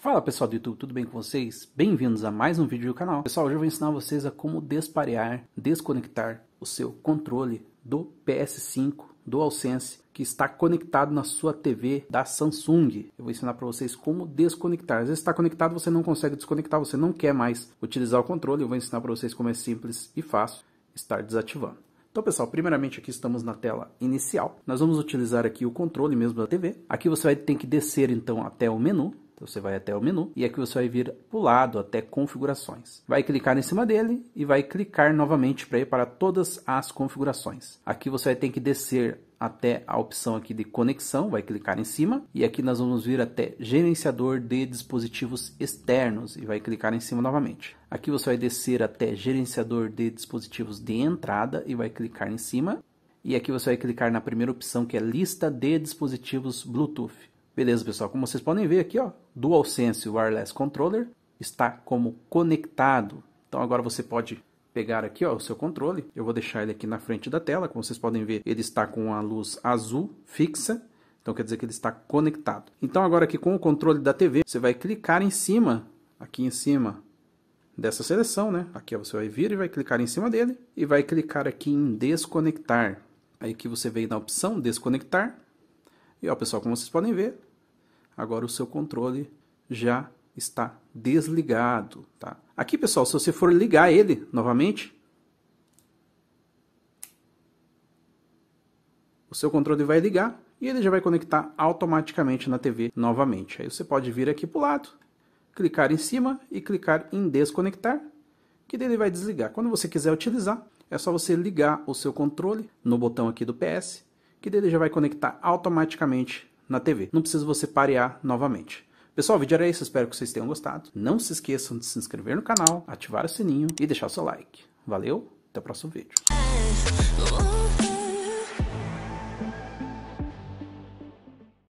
Fala pessoal do YouTube, tudo bem com vocês? Bem-vindos a mais um vídeo do canal. Pessoal, hoje eu vou ensinar vocês a como desparear, desconectar o seu controle do PS5 do AllSense que está conectado na sua TV da Samsung. Eu vou ensinar para vocês como desconectar. Às vezes está conectado, você não consegue desconectar, você não quer mais utilizar o controle. Eu vou ensinar para vocês como é simples e fácil estar desativando. Então, pessoal, primeiramente aqui estamos na tela inicial. Nós vamos utilizar aqui o controle mesmo da TV. Aqui você vai ter que descer então até o menu então você vai até o menu e aqui você vai vir para o lado até configurações. Vai clicar em cima dele e vai clicar novamente para ir para todas as configurações. Aqui você vai ter que descer até a opção aqui de conexão, vai clicar em cima e aqui nós vamos vir até gerenciador de dispositivos externos e vai clicar em cima novamente. Aqui você vai descer até gerenciador de dispositivos de entrada e vai clicar em cima e aqui você vai clicar na primeira opção que é lista de dispositivos Bluetooth. Beleza, pessoal, como vocês podem ver aqui, ó, DualSense Wireless Controller está como conectado. Então agora você pode pegar aqui ó, o seu controle, eu vou deixar ele aqui na frente da tela, como vocês podem ver, ele está com a luz azul fixa, então quer dizer que ele está conectado. Então agora aqui com o controle da TV, você vai clicar em cima, aqui em cima dessa seleção, né? Aqui ó, você vai vir e vai clicar em cima dele e vai clicar aqui em desconectar. Aí que você vem na opção desconectar. E ó, pessoal, como vocês podem ver, agora o seu controle já está desligado, tá? Aqui, pessoal, se você for ligar ele novamente, o seu controle vai ligar e ele já vai conectar automaticamente na TV novamente. Aí você pode vir aqui para o lado, clicar em cima e clicar em desconectar, que dele vai desligar. Quando você quiser utilizar, é só você ligar o seu controle no botão aqui do PS, que dele já vai conectar automaticamente na TV. Não precisa você parear novamente. Pessoal, o vídeo era esse, espero que vocês tenham gostado. Não se esqueçam de se inscrever no canal, ativar o sininho e deixar o seu like. Valeu, até o próximo vídeo. É,